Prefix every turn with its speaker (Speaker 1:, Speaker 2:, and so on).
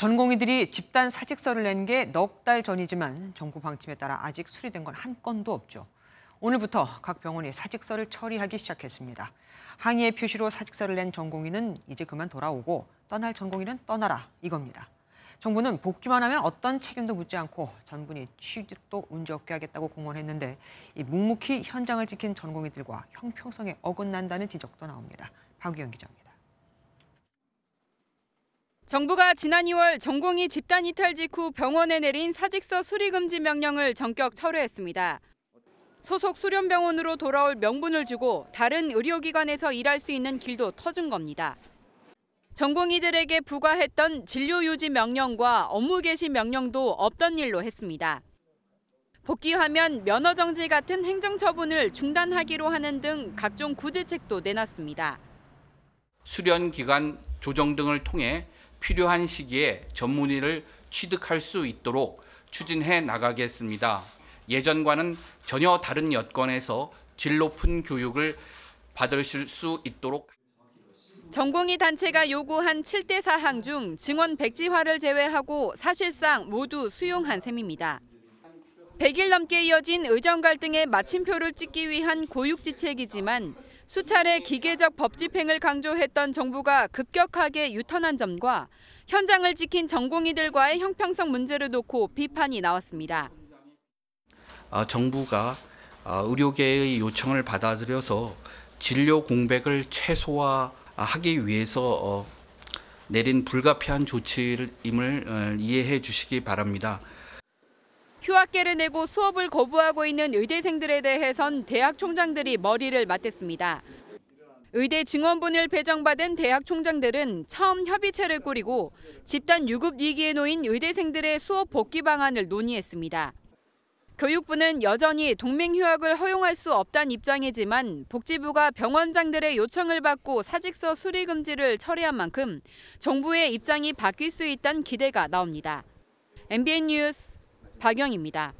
Speaker 1: 전공의들이 집단 사직서를 낸 게 넉 달 전이지만 정부 방침에 따라 아직 수리된 건 한 건도 없죠. 오늘부터 각 병원이 사직서를 처리하기 시작했습니다. 항의의 표시로 사직서를 낸 전공의는 이제 그만 돌아오고 떠날 전공의는 떠나라 이겁니다. 정부는 복귀만 하면 어떤 책임도 묻지 않고 전분이 취직도 문제 없게 하겠다고 공언했는데 이 묵묵히 현장을 지킨 전공의들과 형평성에 어긋난다는 지적도 나옵니다. 박유영 기자입니다.
Speaker 2: 정부가 지난 2월 전공의 집단 이탈 직후 병원에 내린 사직서 수리 금지 명령을 전격 철회했습니다. 소속 수련병원으로 돌아올 명분을 주고 다른 의료기관에서 일할 수 있는 길도 터준 겁니다. 전공의들에게 부과했던 진료 유지 명령과 업무 개시 명령도 없던 일로 했습니다. 복귀하면 면허 정지 같은 행정 처분을 중단하기로 하는 등 각종 구제책도 내놨습니다.
Speaker 3: 수련 기간 조정 등을 통해 필요한 시기에 전문의를 취득할 수 있도록 추진해 나가겠습니다. 예전과는 전혀 다른 여건에서 질 높은 교육을 받으실 수 있도록
Speaker 2: 전공의 단체가 요구한 7대 사항 중 증언 백지화를 제외하고 사실상 모두 수용한 셈입니다. 100일 넘게 이어진 의정 갈등에 마침표를 찍기 위한 고육지책이지만 수차례 기계적 법 집행을 강조했던 정부가 급격하게 유턴한 점과 현장을 지킨 전공의들과의 형평성 문제를 놓고 비판이 나왔습니다.
Speaker 3: 아, 정부가 아, 의료계의 요청을 받아들여서 진료 공백을 최소화하기 위해서 어, 내린 불가피한 조치임을 어, 이해해 주시기 바랍니다.
Speaker 2: 휴학계를 내고 수업을 거부하고 있는 의대생들에 대해선 대학 총장들이 머리를 맞댔습니다. 의대 증원분을 배정받은 대학 총장들은 처음 협의체를 꾸리고 집단 유급 위기에 놓인 의대생들의 수업 복귀 방안을 논의했습니다. 교육부는 여전히 동맹 휴학을 허용할 수 없다는 입장이지만 복지부가 병원장들의 요청을 받고 사직서 수리 금지를 처리한 만큼 정부의 입장이 바뀔 수 있다는 기대가 나옵니다. MBN 뉴스 박영입니다.